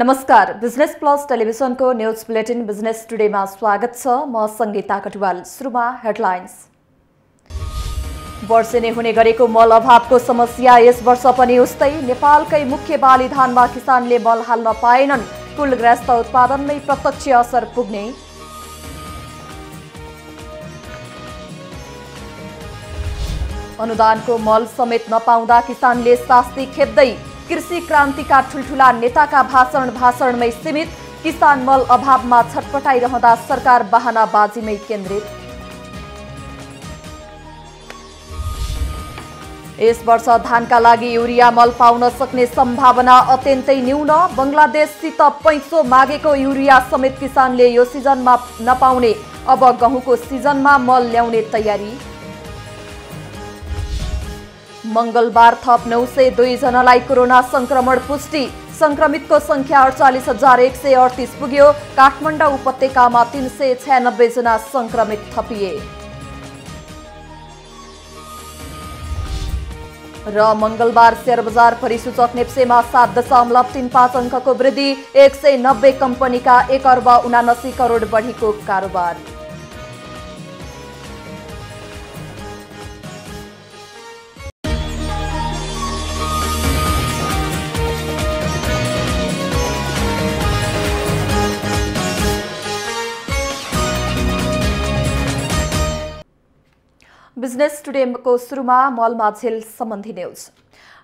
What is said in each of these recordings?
नमस्कार business plus टेलिभिजनको news bulletin business टुडेमा स्वागत छ म सङ्गीता कटुवाल सुरुमा हेडलाइन्स वर्षेनी हुने गरेको मल अभावको समस्या यस वर्ष पनि उस्तै नेपालकै मुख्य बाली धानमा किसानले मल हाल्न पाएनन् कुल ग्रस्त उत्पादनमै प्रत्यक्ष असर पुग्ने अनुदानको मल समेत नपाउँदा किसानले शास्ति खेप्दै कृषि क्रान्तिका ठुल्ठुला नेताका भाषण भाषणमै सीमित किसान मल अभावमा छटपटाइरहँदा सरकार बाहनाबाजीमै केन्द्रित यस वर्ष धानका लागि युरिया मल पाउन सक्ने सम्भावना अत्यन्तै न्यून बङ्गलादेशसित पैँसो मागेको युरिया समेत किसानले यो सिजनमा नपाउने अब गहुँको सिजनमा मल ल्याउने तयारी मङ्गलबार थप नौ सय दुईजनालाई कोरोना संक्रमण पुष्टि संक्रमितको संख्या अडचालिस हजार एक सय अडतिस पुग्यो काठमाडौँ उपत्यकामा तिन सय छ्यानब्बेजना सङ्क्रमित थपिए र मङ्गलबार शेयर बजार परिसूचक नेप्सेमा सात दशमलव तिन पाँच अङ्कको वृद्धि एक सय नब्बे कम्पनीका एक अर्ब उनासी करोड बढीको कारोबार बिजनेस टुडेको सुरुमा मलमा झेल सम्बन्धी न्युज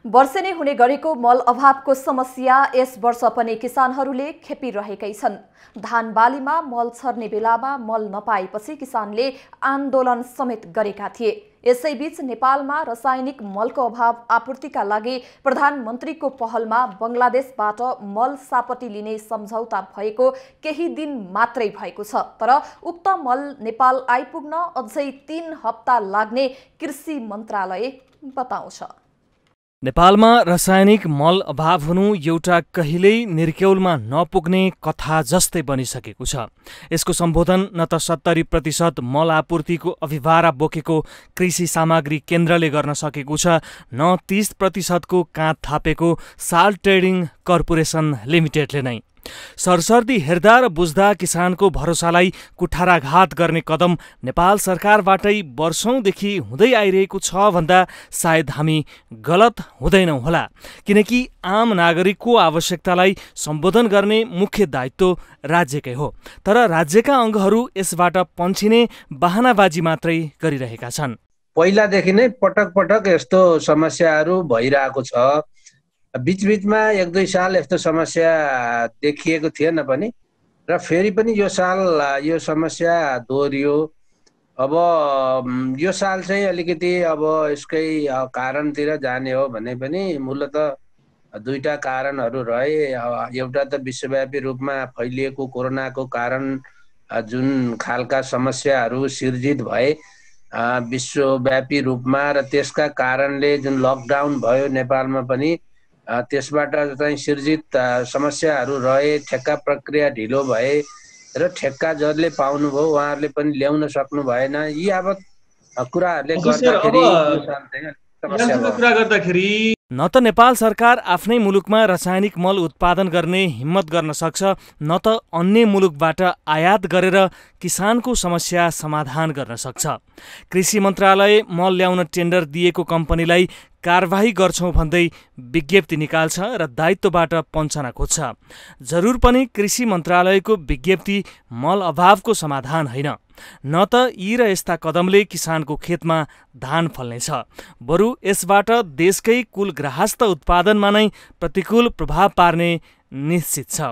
नै हुने गरेको मल अभावको समस्या यस वर्ष पनि किसानहरूले खेपिरहेकै छन् धान बालीमा मल छर्ने बेलामा मल नपाएपछि किसानले आन्दोलन समेत गरेका थिए यसैबीच नेपालमा रासायनिक मलको अभाव आपूर्तिका लागि प्रधानमन्त्रीको पहलमा बङ्गलादेशबाट मल सापटी लिने सम्झौता भएको केही दिन मात्रै भएको छ तर उक्त मल नेपाल आइपुग्न अझै तीन हप्ता लाग्ने कृषि मन्त्रालय बताउँछ नेपालमा रासायनिक मल अभाव हुनु एउटा कहिल्यै निर्क्यौलमा नपुग्ने कथा जस्तै बनिसकेको छ यसको सम्बोधन न त सत्तरी प्रतिशत मल आपूर्तिको अभिभारा बोकेको कृषि सामग्री केन्द्रले गर्न सकेको छ न तिस प्रतिशतको काँध थापेको साल ट्रेडिङ कर्पोरेसन लिमिटेडले नै सरसर्दी हेर्दा र बुझ्दा किसानको भरोसालाई कुठाराघात गर्ने कदम नेपाल सरकारबाटै वर्षौँदेखि हुँदै आइरहेको छ भन्दा सायद हामी गलत हुँदैनौँ होला किनकि आम नागरिकको आवश्यकतालाई सम्बोधन गर्ने मुख्य दायित्व राज्यकै हो तर राज्यका अङ्गहरू यसबाट पन्छिने बाहनाबाजी मात्रै गरिरहेका छन् पहिलादेखि नै पटक पटक यस्तो समस्याहरू भइरहेको छ बिचबिचमा एक दुई साल यस्तो समस्या देखिएको थिएन पनि र फेरि पनि यो साल यो समस्या दोहोरियो अब यो साल चाहिँ अलिकति अब यसकै कारणतिर जाने हो भने पनि मूलत दुईवटा कारणहरू रहे एउटा त विश्वव्यापी रूपमा फैलिएको कोरोनाको कारण जुन खालका समस्याहरू सिर्जित भए विश्वव्यापी रूपमा र त्यसका कारणले जुन लकडाउन भयो नेपालमा पनि त्यसबाट चाहिँ सिर्जित समस्याहरू रहे ठेक्का प्रक्रिया ढिलो भए र ठेक्का जसले पाउनुभयो उहाँहरूले पनि ल्याउन सक्नु भएन यी अब कुराहरूले गर्दाखेरि न त नेपाल सरकार आफ्नै मुलुकमा रासायनिक मल उत्पादन गर्ने हिम्मत गर्न सक्छ न त अन्य मुलुकबाट आयात गरेर किसानको समस्या समाधान गर्न सक्छ कृषि मन्त्रालय मल ल्याउन टेन्डर दिएको कम्पनीलाई कारवाही गर्छौँ भन्दै विज्ञप्ति निकाल्छ र दायित्वबाट पञ्चना खोज्छ जरुर पनि कृषि मन्त्रालयको विज्ञप्ति मल अभावको समाधान होइन न त यी र यस्ता कदमले किसानको खेतमा धान फल्नेछ बरु यसबाट देशकै कुल ग्राहस्थ उत्पादनमा नै प्रतिकूल प्रभाव पार्ने निश्चित छ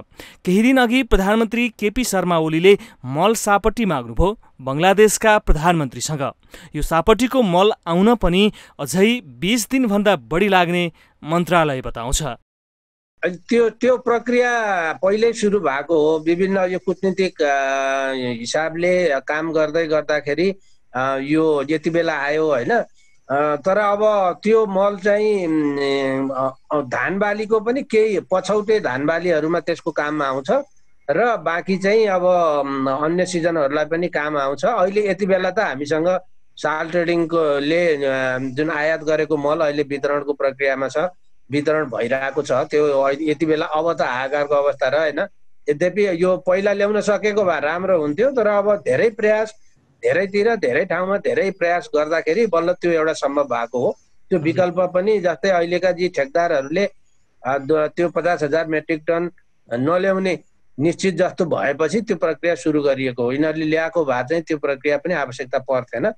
केही दिन अघि प्रधानमन्त्री केपी शर्मा ओलीले मल सापट्टि माग्नुभयो बङ्गलादेशका प्रधानमन्त्रीसँग यो सापट्टिको मल आउन पनि अझै बिस दिनभन्दा बढी लाग्ने मन्त्रालय बताउँछ त्यो त्यो प्रक्रिया पहिल्यै सुरु भएको हो विभिन्न यो कुटनीतिक हिसाबले काम गर्दै गर्दाखेरि यो यति बेला आयो होइन तर अब त्यो मल चाहिँ धान बालीको पनि केही पछौटे धान बालीहरूमा त्यसको काममा आउँछ र बाँकी चाहिँ अब अन्य सिजनहरूलाई पनि काम आउँछ अहिले यति बेला त हामीसँग साल ट्रेडिङकोले जुन आयात गरेको मल अहिले वितरणको प्रक्रियामा छ वितरण भइरहेको छ त्यो यति बेला अब त हाहाकारको अवस्था र होइन यद्यपि यो पहिला ल्याउन सकेको भए राम्रो हुन्थ्यो तर अब धेरै प्रयास धेरैतिर धेरै ठाउँमा धेरै प्रयास गर्दाखेरि बल्ल त्यो एउटा सम्भव भएको हो त्यो विकल्प पनि जस्तै अहिलेका जी ठेकदारहरूले त्यो पचास हजार मेट्रिक टन नल्याउने निश्चित जस्तो भएपछि त्यो प्रक्रिया सुरु गरिएको हो यिनीहरूले ल्याएको भए चाहिँ त्यो प्रक्रिया पनि आवश्यकता पर्थेन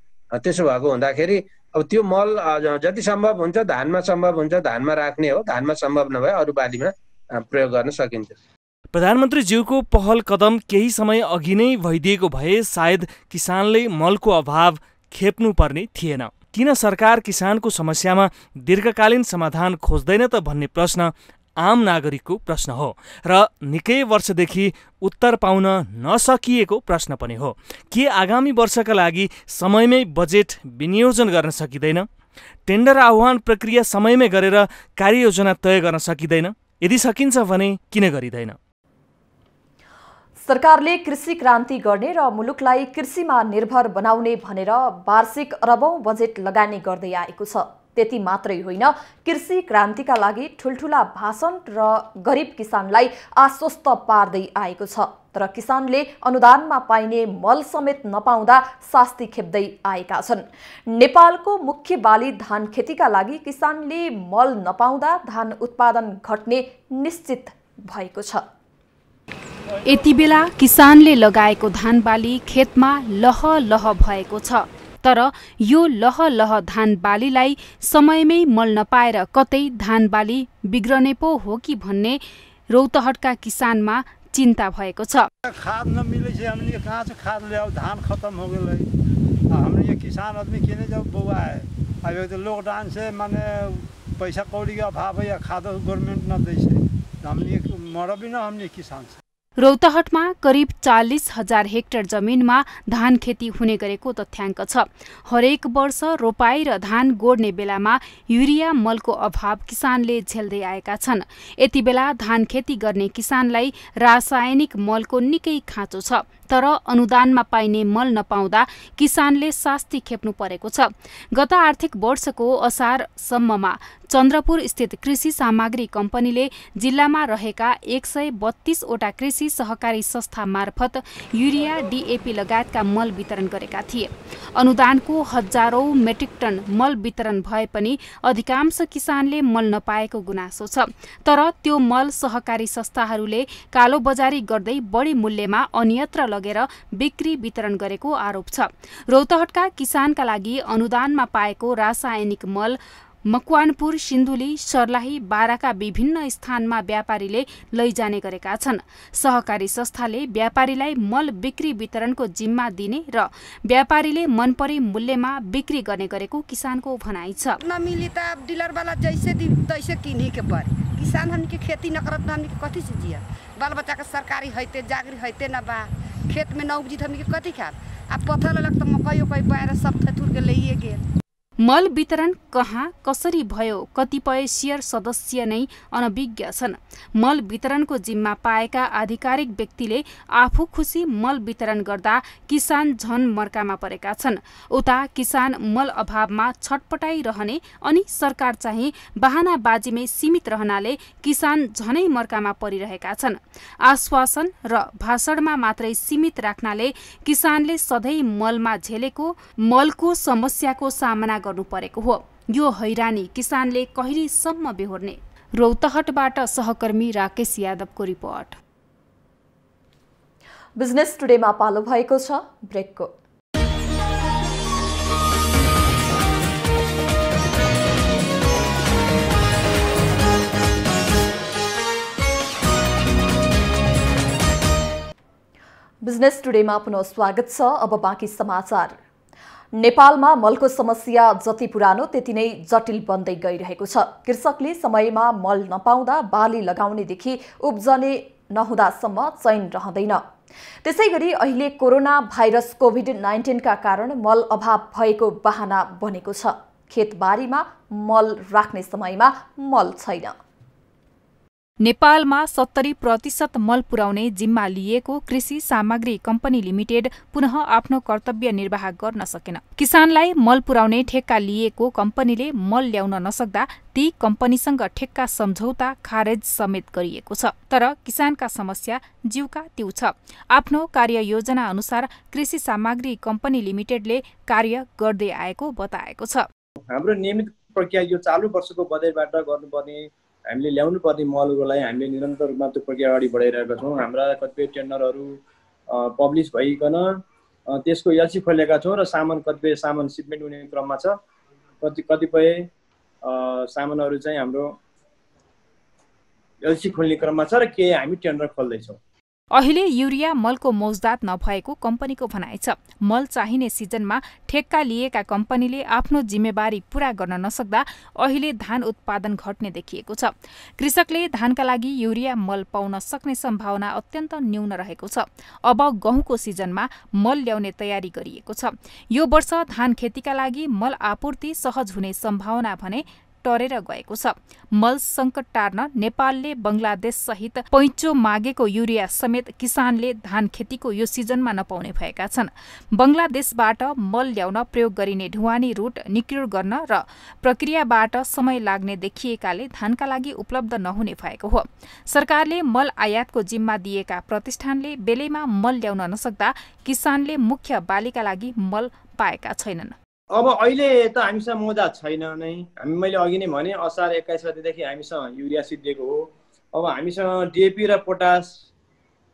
त्यसो भएको हुँदाखेरि अब त्यो मल जति सम्भव हुन्छ धानमा सम्भव हुन्छ धानमा राख्ने हो धानमा सम्भव नभए अरू बालीमा प्रयोग गर्न सकिन्छ प्रधानमन्त्रीज्यूको पहल कदम केही समय अघि नै भइदिएको भए सायद किसानले मलको अभाव खेप्नुपर्ने थिएन किन सरकार किसानको समस्यामा दीर्घकालीन समाधान खोज्दैन त भन्ने प्रश्न आम नागरिकको प्रश्न हो र निकै वर्षदेखि उत्तर पाउन नसकिएको प्रश्न पनि हो के आगामी वर्षका लागि समयमै बजेट विनियोजन गर्न सकिँदैन टेन्डर आह्वान प्रक्रिया समयमै गरेर कार्ययोजना तय गर्न सकिँदैन यदि सकिन्छ भने किन गरिँदैन सरकारले कृषि क्रान्ति गर्ने र मुलुकलाई कृषिमा निर्भर बनाउने भनेर वार्षिक अरबौँ बजेट लगानी गर्दै आएको छ त्यति मात्रै होइन कृषि क्रान्तिका लागि ठुल्ठुला भाषण र गरिब किसानलाई आश्वस्त पार्दै आएको छ तर किसानले अनुदानमा पाइने मल समेत नपाउँदा शास्ति खेप्दै आएका छन् नेपालको मुख्य बाली धान खेतीका लागि किसानले मल नपाउँदा धान उत्पादन घट्ने निश्चित भएको छ यति बेला किसानले लगाएको धान बाली खेतमा लह लह भएको छ तर यो लह लह धान बालीलाई समयमै मल नपाएर कतै धान बाली बिग्रने पो हो कि भन्ने रौतहटका किसानमा चिन्ता भएको छ खाद नमिलै छै हामीले कहाँ से खाद ल्याउ धान खतम हो गेलै हाम्रो यो किसान आदमी किने जब बुवा है अब त लॉकडाउन से पैसा कौडीको अभाव है खाद गवर्नमेंट न दै हामीले किसान रौतहटमा करिब चालिस हजार हेक्टर जमिनमा धान खेती हुने गरेको तथ्याङ्क छ हरेक वर्ष रोपाई र धान गोड्ने बेलामा युरिया मलको अभाव किसानले झेल्दै आएका छन् यति बेला धान खेती गर्ने किसानलाई रासायनिक मलको निकै खाँचो छ तर अनुदानमा पाइने मल नपाउँदा किसानले शास्ति खेप्नु परेको छ गत आर्थिक वर्षको असारसम्ममा चन्द्रपुर स्थित कृषि सामग्री कम्पनीले जिल्लामा रहेका एक सय बत्तीसवटा कृषि सहकारी संस्था मार्फत युरिया डिएपी लगायतका मल वितरण गरेका थिए अनुदानको हजारौं मेट्रिक टन मल वितरण भए पनि अधिकांश किसानले मल नपाएको गुनासो छ तर त्यो मल सहकारी संस्थाहरूले कालोबजारी गर्दै बढी मूल्यमा अन्यत्र लगेर बिक्री वितरण गरेको आरोप छ रौतहटका किसानका लागि अनुदानमा पाएको रासायनिक मल मकवानपुर सिन्धुली सर्लाही बाराका विभिन्न स्थानमा व्यापारीले लैजाने गरेका छन् सहकारी संस्थाले व्यापारीलाई मल बिक्री वितरणको जिम्मा दिने र व्यापारीले मनपरी मूल्यमा बिक्री गर्ने गरेको किसानको भनाइ छ त डिलरवाला जैसे तैसे पर किसान खेती सरकारी हैते जागरी हैते नबा खेत में न उपजी हम कथी खाए आ पत्थर लगे तो मकई उकई पैर सब थथुर के लइए गेल मल वितरण कहाँ कसरी भयो कतिपय सेयर सदस्य नै अनभिज्ञ छन् मल वितरणको जिम्मा पाएका आधिकारिक व्यक्तिले आफू खुसी मल वितरण गर्दा किसान झन मर्कामा परेका छन् उता किसान मल अभावमा छटपटाइरहने अनि सरकार चाहिँ बाहनाबाजीमै सीमित रहनाले किसान झनै मर्कामा परिरहेका छन् आश्वासन र भाषणमा मात्रै सीमित राख्नाले किसानले सधैँ मलमा झेलेको मलको समस्याको सामना गर्नु परेको हो यो हैरानी किसानले कहिलेसम्म बेहोर्ने रौतहटबाट सहकर्मी राकेश यादवको रिपोर्ट बिजनेस टुडेमा पालो भएको छ ब्रेकको बिजनेस टुडेमा पुनः स्वागत छ अब बाँकी समाचार नेपालमा मलको समस्या जति पुरानो त्यति नै जटिल बन्दै गइरहेको छ कृषकले समयमा मल नपाउँदा बाली लगाउनेदेखि उब्जने नहुँदासम्म चैन रहँदैन त्यसै गरी अहिले कोरोना भाइरस कोभिड नाइन्टिनका कारण मल अभाव भएको बहाना बनेको छ खेतबारीमा मल राख्ने समयमा मल छैन नेपालमा सत्तरी प्रतिशत मल पुर्याउने जिम्मा लिएको कृषि सामग्री कम्पनी लिमिटेड पुनः आफ्नो कर्तव्य निर्वाह गर्न सकेन किसानलाई मल पुर्याउने ठेक्का लिएको कम्पनीले मल ल्याउन नसक्दा ती कम्पनीसँग ठेक्का सम्झौता खारेज समेत गरिएको छ तर किसानका समस्या जिउका त्यो छ आफ्नो कार्ययोजना अनुसार कृषि सामग्री कम्पनी लिमिटेडले कार्य गर्दै आएको बताएको छ हाम्रो नियमित प्रक्रिया यो चालु वर्षको बजेटबाट गर्नुपर्ने हामीले ल्याउनु पर्ने मलहरूलाई हामीले निरन्तर रूपमा त्यो प्रक्रिया अगाडि बढाइरहेका छौँ हाम्रा कतिपय टेन्डरहरू पब्लिस भइकन त्यसको एलसी खोलेका छौँ र सामान कतिपय सामान सिपमेन्ट हुने क्रममा छ कति कतिपय सामानहरू चाहिँ हाम्रो एलसी खोल्ने क्रममा छ र केही हामी टेन्डर खोल्दैछौँ अहिले युरिया मलको मौजदात नभएको कम्पनीको भनाइ छ मल चाहिने सिजनमा ठेक्का लिएका कम्पनीले आफ्नो जिम्मेवारी पूरा गर्न नसक्दा अहिले धान उत्पादन घट्ने देखिएको छ कृषकले धानका लागि युरिया मल पाउन सक्ने सम्भावना अत्यन्त न्यून रहेको छ अब गहुँको सिजनमा मल ल्याउने तयारी गरिएको छ यो वर्ष धान खेतीका लागि मल आपूर्ति सहज हुने सम्भावना भने टरेर गएको छ मल सङ्कट टार्न नेपालले बङ्गलादेश सहित पैँचो मागेको युरिया समेत किसानले धान खेतीको यो सिजनमा नपाउने भएका छन् बङ्गलादेशबाट मल ल्याउन प्रयोग गरिने ढुवानी रूट निक्रियो गर्न र प्रक्रियाबाट समय लाग्ने देखिएकाले धानका लागि उपलब्ध नहुने भएको हो सरकारले मल आयातको जिम्मा दिएका प्रतिष्ठानले बेलैमा मल ल्याउन नसक्दा किसानले मुख्य बालीका लागि मल पाएका छैनन् अब अहिले त हामीसँग मजा छैन नै हामी मैले अघि नै भने असार एक्काइस गतिदेखि हामीसँग युरिया सिद्धिएको हो अब हामीसँग डिएपी र पोटास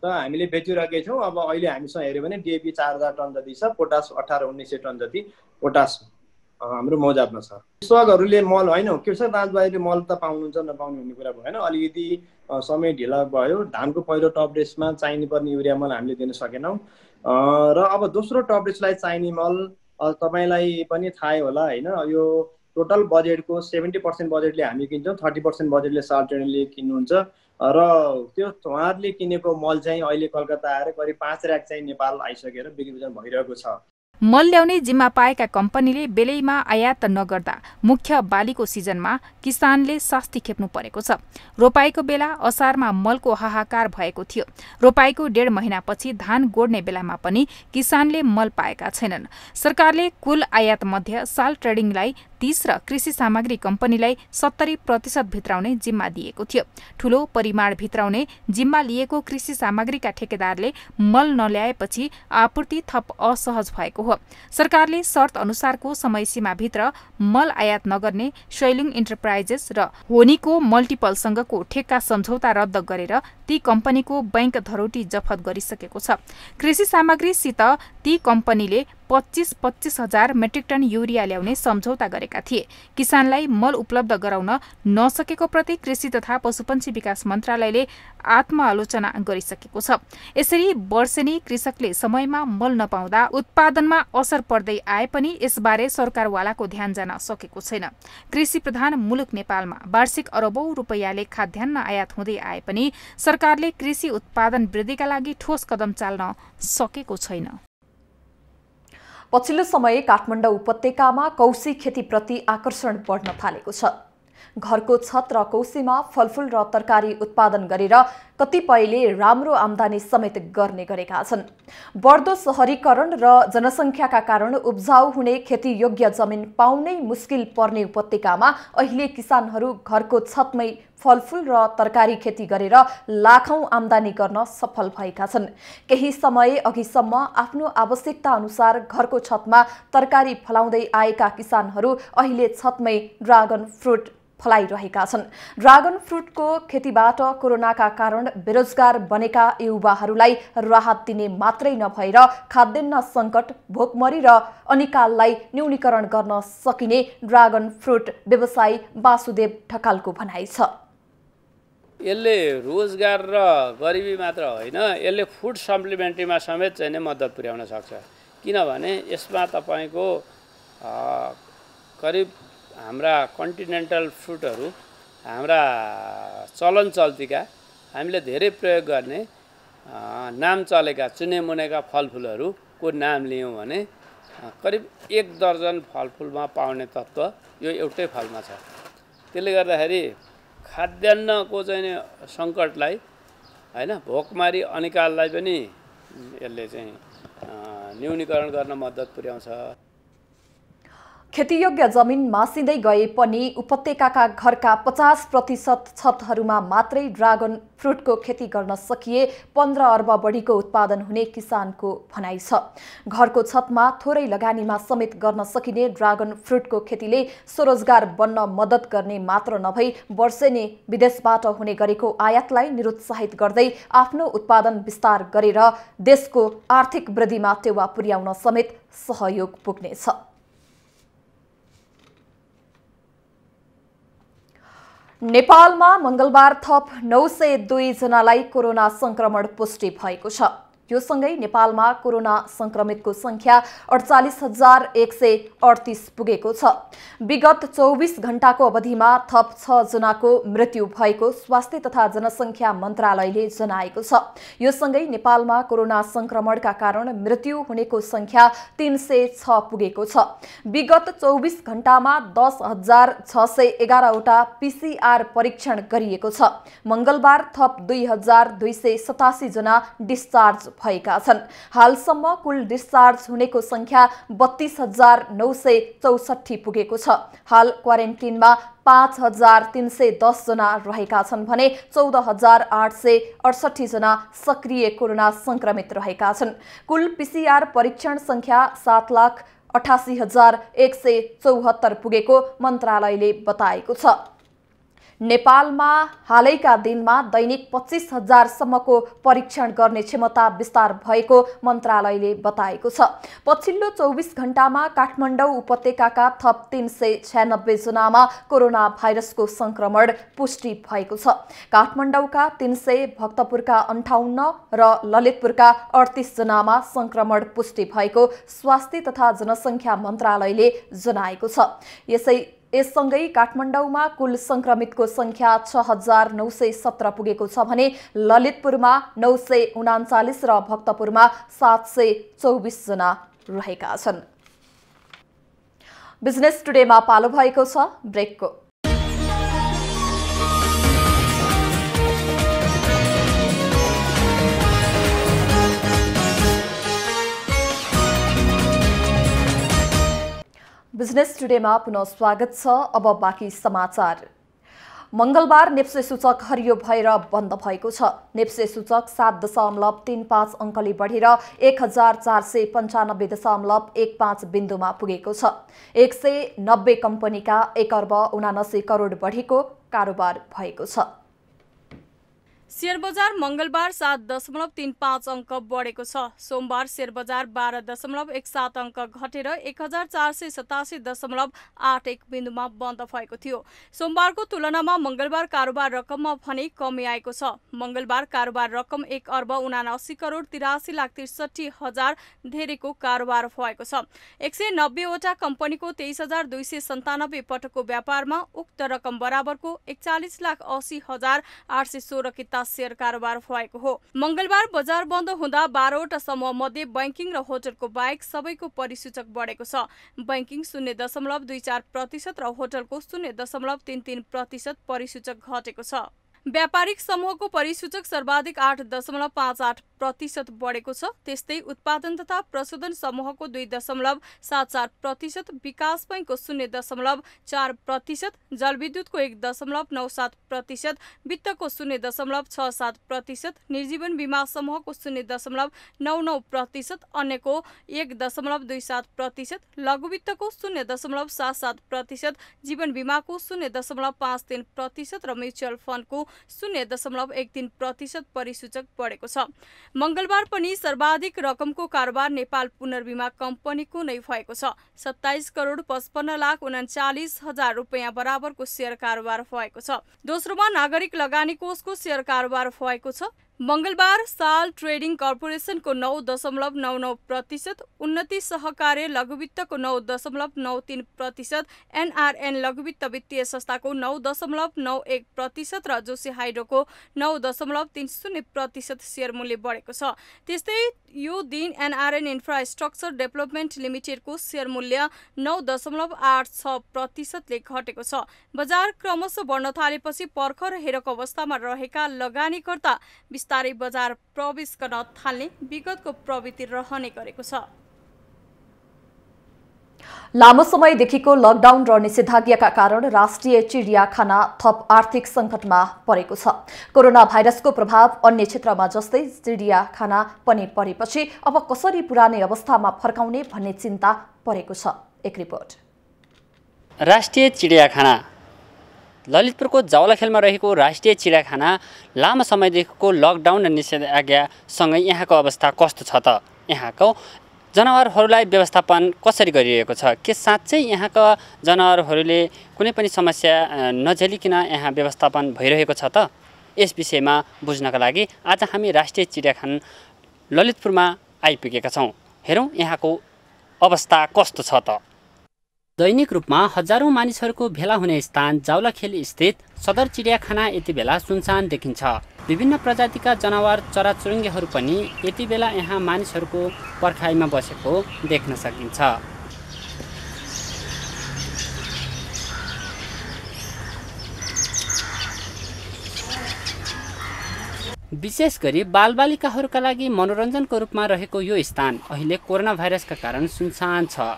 त हामीले बेचिरहेकै छौँ अब अहिले हामीसँग हेऱ्यो भने डिएपी चार हजार टन जति छ पोटास अठार उन्नाइस सय टन जति पोटास हाम्रो मौजातमा छ कृषकहरूले मल होइन कृषक दाजुभाइले मल त पाउनुहुन्छ नपाउने हुने कुरा भएन अलिकति समय ढिला भयो धानको पहिलो टप रेसमा पर्ने युरिया मल हामीले दिन सकेनौँ र अब दोस्रो टप रेसलाई चाहिने मल तपाईँलाई पनि थाहै होला होइन यो टोटल बजेटको सेभेन्टी पर्सेन्ट बजेटले हामी किन्छौँ थर्टी पर्सेन्ट बजेटले सार्टनले किन्नुहुन्छ र त्यो उहाँहरूले किनेको मल चाहिँ अहिले कलकत्ता आएर करिब पाँच ऱ्याक चाहिँ नेपाल आइसकेर बिजन भइरहेको छ मल ल्याउने जिम्मा पाएका कम्पनीले बेलैमा आयात नगर्दा मुख्य बालीको सिजनमा किसानले शास्ति खेप्नु परेको छ रोपाईको बेला असारमा मलको हाहाकार भएको थियो रोपाईको डेढ महिनापछि धान गोड्ने बेलामा पनि किसानले मल पाएका छैनन् सरकारले कुल आयात मध्य साल ट्रेडिङलाई तीस र कृषि सामग्री कम्पनीलाई सत्तरी प्रतिशत भित्राउने जिम्मा दिएको थियो ठूलो परिमाण भित्राउने जिम्मा लिएको कृषि सामग्रीका ठेकेदारले मल नल्याएपछि आपूर्ति थप असहज भएको हो हो सरकारले शर्त अनुसारको समयसीमाभित्र मल आयात नगर्ने शैलिङ इन्टरप्राइजेस र होनीको मल्टिपलसँगको ठेक्का सम्झौता रद्द गरेर ती कम्पनीको बैंक धरोटी जफत गरिसकेको छ कृषि सामग्रीसित ती कम्पनीले पच्चिस पच्चिस हजार मेट्रिक टन युरिया ल्याउने सम्झौता गरेका थिए किसानलाई मल उपलब्ध गराउन नसकेको प्रति कृषि तथा पशुपन्छी विकास मन्त्रालयले आत्मआलोचना गरिसकेको छ यसरी वर्षेनी कृषकले समयमा मल नपाउँदा उत्पादनमा असर पर्दै आए पनि यसबारे सरकारवालाको ध्यान जान सकेको छैन कृषि प्रधान मुलुक नेपालमा वार्षिक अरबौं रूपियाँले खाद्यान्न आयात हुँदै आए पनि सरकारले कृषि उत्पादन वृद्धिका लागि ठोस कदम चाल्न सकेको छैन पछिल्लो समय काठमाडौँ उपत्यकामा कौशी खेतीप्रति आकर्षण बढ्न थालेको छ घरको छत र कौसीमा फलफुल र तरकारी उत्पादन गरेर कतिपयले राम्रो आम्दानी समेत गर्ने गरेका छन् बढ्दो सहरीकरण र जनसङ्ख्याका कारण उब्जाउ हुने खेतीयोग्य जमिन पाउनै मुस्किल पर्ने उपत्यकामा अहिले किसानहरू घरको छतमै फलफुल र तरकारी खेती गरेर लाखौँ आम्दानी गर्न सफल भएका छन् केही समय अघिसम्म आफ्नो आवश्यकता अनुसार घरको छतमा तरकारी फलाउँदै आएका किसानहरू अहिले छतमै ड्रागन फ्रुट फलाइरहेका छन् ड्रागन फ्रुटको खेतीबाट कोरोनाका कारण बेरोजगार बनेका युवाहरूलाई राहत दिने मात्रै नभएर खाद्यान्न सङ्कट भोकमरी र अनिकाललाई न्यूनीकरण गर्न सकिने ड्रागन फ्रुट व्यवसायी वासुदेव ढकालको भनाइ छ यसले रोजगार र गरिबी मात्र होइन यसले फुड सप्लिमेन्ट्रीमा समेत चाहिँ नै मद्दत पुर्याउन सक्छ किनभने यसमा तपाईँको करिब हाम्रा कन्टिनेन्टल फ्रुटहरू हाम्रा चलन चल्तीका हामीले धेरै प्रयोग गर्ने नाम चलेका चुने मुनेका फलफुलहरूको नाम लियौँ भने करिब एक दर्जन फलफुलमा पाउने तत्त्व यो एउटै फलमा छ त्यसले गर्दाखेरि खाद्यान्नको चाहिँ सङ्कटलाई होइन भोकमारी अनिकाललाई पनि यसले चाहिँ न्यूनीकरण गर्न मद्दत पुर्याउँछ खेतीयोग्य जमिन मासिँदै गए पनि उपत्यकाका घरका पचास प्रतिशत छतहरूमा मात्रै ड्रागन फ्रुटको खेती गर्न सकिए पन्ध्र अर्ब बढीको उत्पादन हुने किसानको भनाइ छ घरको छतमा थोरै लगानीमा समेत गर्न सकिने ड्रागन फ्रुटको खेतीले स्वरोजगार बन्न मद्दत गर्ने मात्र नभई वर्षेनी विदेशबाट हुने गरेको आयातलाई निरुत्साहित गर्दै आफ्नो उत्पादन विस्तार गरेर देशको आर्थिक वृद्धिमा टेवा पुर्याउन समेत सहयोग पुग्नेछ नेपालमा मङ्गलबार थप नौ सय दुईजनालाई कोरोना संक्रमण पुष्टि भएको छ यो सँगै नेपालमा कोरोना संक्रमितको संख्या अडचालिस हजार एक सय अडतिस पुगेको छ विगत चौबिस घण्टाको अवधिमा थप छ जनाको मृत्यु भएको स्वास्थ्य तथा जनसङ्ख्या मन्त्रालयले जनाएको छ यो सँगै नेपालमा कोरोना संक्रमणका कारण मृत्यु हुनेको संख्या तिन सय छ पुगेको छ विगत चौबिस घण्टामा दस हजार छ सय एघारवटा पिसिआर परीक्षण गरिएको छ मङ्गलबार थप दुई हजार दुई सय सतासीजना डिस्चार्ज भएका छन् हालसम्म कुल डिस्चार्ज हुनेको सङ्ख्या बत्तीस हजार नौ सय चौसठी पुगेको छ हाल क्वारेन्टिनमा पाँच हजार तिन सय दसजना रहेका छन् भने चौध हजार आठ सय अडसठीजना सक्रिय कोरोना सङ्क्रमित रहेका छन् कुल पिसिआर परीक्षण सङ्ख्या सात लाख अठासी हजार एक सय चौहत्तर पुगेको मन्त्रालयले बताएको छ नेपालमा हालैका दिनमा दैनिक पच्चिस हजारसम्मको परीक्षण गर्ने क्षमता विस्तार भएको मन्त्रालयले बताएको छ पछिल्लो चौबिस घण्टामा काठमाडौँ उपत्यकाका थप तिन सय छ्यानब्बे जनामा कोरोना भाइरसको सङ्क्रमण पुष्टि भएको छ काठमाडौँका तिन सय भक्तपुरका अन्ठाउन्न र ललितपुरका अडतिसजनामा सङ्क्रमण पुष्टि भएको स्वास्थ्य तथा जनसङ्ख्या मन्त्रालयले जनाएको छ यसै यससँगै काठमाडौँमा कुल संक्रमितको संख्या छ हजार नौ सय सत्र पुगेको छ भने ललितपुरमा नौ सय उनाचालिस र भक्तपुरमा सात सय चौबिसजना रहेका छन् बिजनेस टुडेमा पालो भएको छ ब्रेकको बिजनेस टुडेमा पुनः स्वागत छ अब बाँकी समाचार मङ्गलबार नेप्से सूचक हरियो भएर बन्द भएको छ नेप्से सूचक सात दशमलव तिन पाँच अङ्कले बढेर एक हजार चार सय पन्चानब्बे दशमलव एक पाँच बिन्दुमा पुगेको छ एक सय नब्बे कम्पनीका एक अर्ब उनासी करोड बढेको कारोबार भएको छ सेयर बजार मङ्गलबार सात दशमलव तिन पाँच अङ्क बढेको छ सोमबार सेयर बजार बाह्र दशमलव एक सात अङ्क घटेर एक हजार चार सय सतासी दशमलव आठ एक बिन्दुमा बन्द भएको थियो सोमबारको तुलनामा मङ्गलबार कारोबार रकममा भने कमी आएको छ मङ्गलबार कारोबार रकम एक अर्ब उनासी करोड तिरासी लाख त्रिसठी हजार धेरैको कारोबार भएको छ एक सय नब्बेवटा कम्पनीको तेइस हजार दुई सय सन्तानब्बे पटकको व्यापारमा उक्त रकम बराबरको एकचालिस लाख असी हजार आठ सय सोह्र किता वटा सेयर कारोबार भएको हो मंगलबार बजार बन्द हुँदा बाह्रवटा समूह मध्ये बैंकिङ र होटलको बाहेक सबैको परिसूचक बढेको छ बैंकिङ शून्य दशमलव दुई चार प्रतिशत र होटलको शून्य दशमलव तिन तिन प्रतिशत परिसूचक घटेको छ व्यापारिक समूहको परिसूचक सर्वाधिक आठ दशमलव पाँच आठ प्रतिशत बढेको छ त्यस्तै उत्पादन तथा प्रशोधन समूहको दुई दशमलव सात चार प्रतिशत विकास बैङ्कको शून्य दशमलव चार प्रतिशत जलविद्युतको एक दशमलव नौ सात प्रतिशत वित्तको शून्य दशमलव छ सात प्रतिशत निर्जीवन बिमा समूहको शून्य दशमलव नौ नौ प्रतिशत अन्यको एक दशमलव दुई सात प्रतिशत लघुवित्तको शून्य दशमलव सात सात प्रतिशत जीवन बिमाको शून्य दशमलव पाँच तिन प्रतिशत र म्युचुअल फन्डको शून्य दशमलव एक तिन प्रतिशत परिसूचक बढेको छ मङ्गलबार पनि सर्वाधिक रकमको कारोबार नेपाल पुनर्बिमा कम्पनीको नै भएको छ सत्ताइस करोड पचपन्न लाख उन्चालिस हजार रुपियाँ बराबरको सेयर कारोबार भएको छ दोस्रोमा नागरिक लगानी कोषको सेयर कारोबार भएको छ मंगलबार साल ट्रेडिङ कर्पोरेसनको नौ दशमलव नौ नौ प्रतिशत उन्नति सहकार्य लघुवित्तको नौ दशमलव नौ तिन प्रतिशत एनआरएन लघुवित्त वित्तीय संस्थाको नौ दशमलव नौ एक प्रतिशत र जोशी हाइड्रोको नौ दशमलव तिन शून्य प्रतिशत सेयर मूल्य बढेको छ त्यस्तै यो दिन एनआरएन इन्फ्रास्ट्रक्चर डेभलपमेन्ट लिमिटेडको सेयर मूल्य नौ दशमलव आठ छ प्रतिशतले घटेको छ बजार क्रमशः बढ्न थालेपछि पर्खर हेरेको अवस्थामा रहेका लगानीकर्ता बिस्तारै बजार प्रवेश गर्न थाल्ने विगतको प्रवृत्ति रहने गरेको छ लामो समयदेखिको लकडाउन र निषेधाज्ञाका कारण राष्ट्रिय चिडियाखाना थप आर्थिक सङ्कटमा परेको छ कोरोना भाइरसको प्रभाव अन्य क्षेत्रमा जस्तै चिडियाखाना पनि परेपछि अब कसरी पुरानै अवस्थामा फर्काउने भन्ने चिन्ता परेको छ एक रिपोर्ट राष्ट्रिय चिडियाखाना ललितपुरको जावलाखेलमा रहेको राष्ट्रिय चिडियाखाना लामो समयदेखिको लकडाउन र निषेधाज्ञासँगै यहाँको अवस्था कस्तो छ त यहाँको जनावरहरूलाई व्यवस्थापन कसरी गरिएको छ के साँच्चै यहाँका जनावरहरूले कुनै पनि समस्या नझेलिकन यहाँ व्यवस्थापन भइरहेको छ त यस विषयमा बुझ्नका लागि आज हामी राष्ट्रिय चिडियाखान ललितपुरमा आइपुगेका छौँ हेरौँ यहाँको अवस्था कस्तो छ त दैनिक रूपमा हजारौँ मानिसहरूको भेला हुने स्थान जाउलाखेली स्थित सदर चिडियाखाना यति बेला सुनसान देखिन्छ विभिन्न प्रजातिका जनावर चराचुरुङ्गीहरू पनि यति बेला यहाँ मानिसहरूको पर्खाइमा बसेको देख्न सकिन्छ विशेष गरी बालबालिकाहरूका लागि मनोरञ्जनको रूपमा रहेको यो स्थान अहिले कोरोना भाइरसका कारण सुनसान छ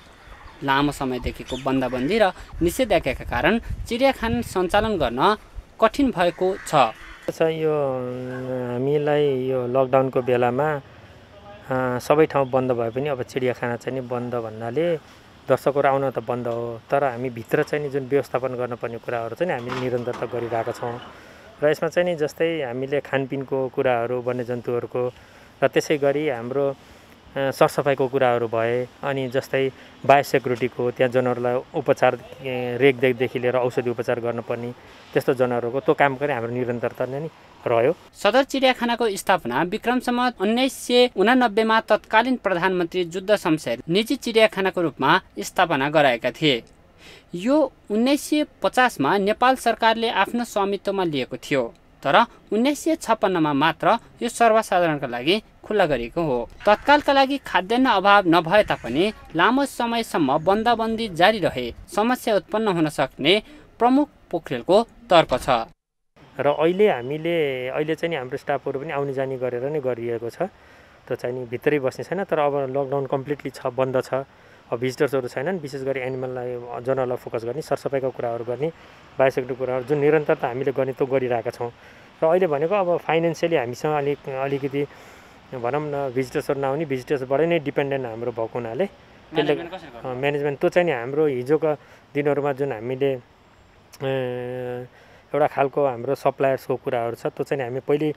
लामो समयदेखिको बन्दाबन्दी र निषेधाज्ञाका कारण चिडियाखाना सञ्चालन गर्न कठिन भएको छ यो हामीलाई यो लकडाउनको बेलामा सबै ठाउँ बन्द भए पनि अब चिडियाखाना चाहिँ नि बन्द भन्नाले दर्शकहरू आउन त बन्द हो तर हामी भित्र चाहिँ नि जुन व्यवस्थापन गर्नुपर्ने कुराहरू चाहिँ हामी निरन्तरता गरिरहेका छौँ र यसमा चाहिँ नि जस्तै हामीले खानपिनको कुराहरू वन्यजन्तुहरूको र त्यसै गरी हाम्रो सरसफाइको कुराहरू भए अनि जस्तै बायो सेक्युरिटीको त्यहाँ जनावरलाई उपचार रेखदेखदेखि लिएर औषधि उपचार गर्नुपर्ने त्यस्तो जनावरहरूको त्यो काम गरे हाम्रो निरन्तरता नै रह्यो सदर चिडियाखानाको स्थापना विक्रमसम्म उन्नाइस सय उनानब्बेमा तत्कालीन प्रधानमन्त्री जुद्ध शमशेर निजी चिडियाखानाको रूपमा स्थापना गराएका थिए यो उन्नाइस सय पचासमा नेपाल सरकारले आफ्नो स्वामित्वमा लिएको थियो तर उन्नाइस सय छप्पन्नमा मात्र यो सर्वसाधारणका लागि खुल्ला गरिएको हो तत्कालका लागि खाद्यान्न अभाव नभए तापनि लामो समयसम्म बन्दाबन्दी जारी रहे समस्या उत्पन्न हुन सक्ने प्रमुख पोखरेलको तर्क छ र अहिले हामीले अहिले चाहिँ हाम्रो स्टाफहरू पनि आउने जाने गरेर नै गरिएको छ त्यो चाहिँ भित्रै बस्ने छैन तर अब लकडाउन कम्प्लिटली छ बन्द छ भिजिटर्सहरू छैनन् विशेष गरी एनिमललाई जनावरलाई फोकस गर्ने सरसफाइको कुराहरू गर्ने बायोसेक्टरको कुराहरू जुन निरन्तरता हामीले गर्ने त्यो गरिरहेका छौँ र अहिले भनेको अब फाइनेन्सियली हामीसँग अलिक अलिकति भनौँ न भिजिटर्सहरू नहुने भिजिटर्सबाटै नै डिपेन्डेन्ट हाम्रो भएको हुनाले त्यसले म्यानेजमेन्ट त्यो चाहिँ नि हाम्रो हिजोका दिनहरूमा जुन हामीले एउटा खालको हाम्रो सप्लायर्सको कुराहरू छ त्यो चाहिँ हामी पहिले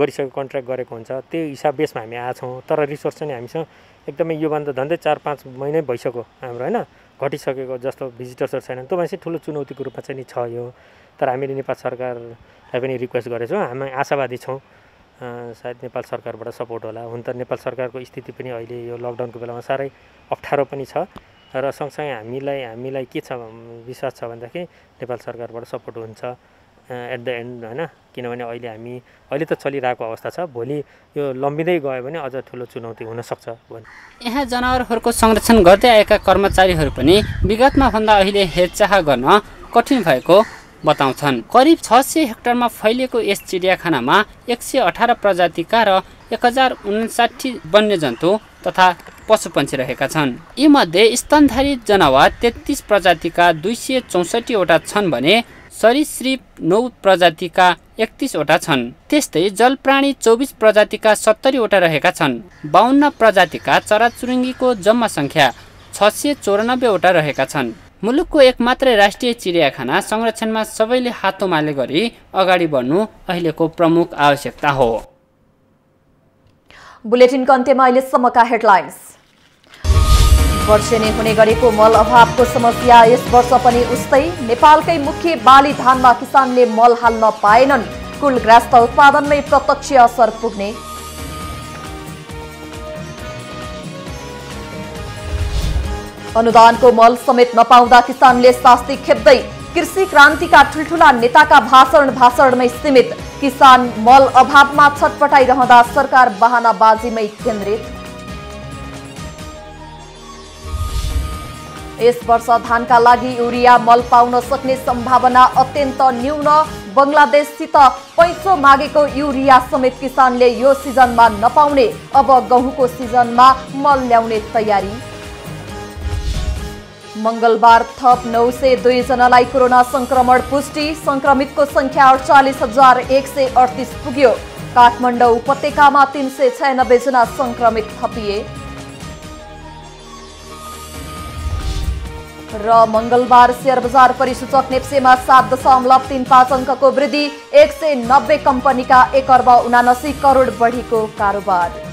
गरिसकेको कन्ट्र्याक्ट गरेको हुन्छ त्यो हिसाब बेसमा हामी आएछौँ तर रिसोर्स चाहिँ हामीसँग एकदमै योभन्दा झन्डै चार पाँच महिनै भइसक्यो हाम्रो होइन घटिसकेको जस्तो भिजिटर्सहरू छैनन् त्यो चाहिँ ठुलो चुनौतीको रूपमा चाहिँ नि छ यो तर हामीले नेपाल सरकारलाई पनि रिक्वेस्ट गरेछौँ हामी आशावादी छौँ सायद नेपाल सरकारबाट सपोर्ट होला हुन त नेपाल सरकारको स्थिति पनि अहिले यो लकडाउनको बेलामा साह्रै अप्ठ्यारो पनि छ र सँगसँगै हामीलाई हामीलाई के छ विश्वास छ भन्दाखेरि नेपाल सरकारबाट सपोर्ट हुन्छ एट द एन्ड होइन किनभने अहिले हामी अहिले त चलिरहेको अवस्था छ भोलि यो लम्बिँदै गयो भने अझ ठुलो चुनौती हुनसक्छ यहाँ जनावरहरूको संरक्षण गर्दै आएका कर्मचारीहरू पनि विगतमा भन्दा अहिले हेरचाह गर्न कठिन भएको बताउँछन् करिब छ सय हेक्टरमा फैलिएको यस चिडियाखानामा एक सय अठार प्रजातिका र एक हजार उन्साठी वन्यजन्तु तथा पशुपन्छी रहेका छन् यीमध्ये स्तनधारी जनावर तेत्तिस प्रजातिका दुई सय चौसठीवटा छन् भने सरीसृप नौ प्रजातिका एकतिसवटा छन् त्यस्तै जलप्राणी चौबिस प्रजातिका सत्तरीवटा रहेका छन् बाहन्न प्रजातिका चराचुरुङ्गीको जम्मा सङ्ख्या छ सय चौरानब्बेवटा रहेका छन् मुलुकको एकमात्रै राष्ट्रिय चिडियाखाना संरक्षणमा सबैले हातोमाले गरी अगाडि बढ्नु अहिलेको प्रमुख आवश्यकता हो बुलेटिनको अन्त्यमा अहिलेसम्मका हेडलाइन्स नै हुने गरेको मल अभावको समस्या यस वर्ष पनि उस्तै नेपालकै मुख्य बाली धानमा किसानले मल हाल्न पाएनन् कुल ग्रास्त उत्पादनमै प्रत्यक्ष असर पुग्ने अनुदानको मल समेत नपाउँदा किसानले शास्ति खेप्दै कृषि क्रान्तिका ठुल्ठुला नेताका भाषण भाषणमै सीमित किसान मल अभावमा छटपटाइरहँदा सरकार बाहनाबाजीमै केन्द्रित यस वर्ष धानका लागि युरिया मल पाउन सक्ने सम्भावना अत्यन्त न्यून बङ्गलादेशसित पैँचो मागेको युरिया समेत किसानले यो सिजनमा नपाउने अब गहुँको सिजनमा मल ल्याउने तयारी मङ्गलबार थप नौ सय दुईजनालाई कोरोना संक्रमण पुष्टि सङ्क्रमितको सङ्ख्या अडचालिस हजार एक सय अडतिस पुग्यो काठमाडौँ उपत्यकामा तिन सय छयानब्बेजना सङ्क्रमित थपिए र मङ्गलबार सेयर बजार परिसूचक नेप्सेमा सात दशमलव तिन पाँच अङ्कको वृद्धि एक सय नब्बे कम्पनीका एक अर्ब उनासी करोड बढीको कारोबार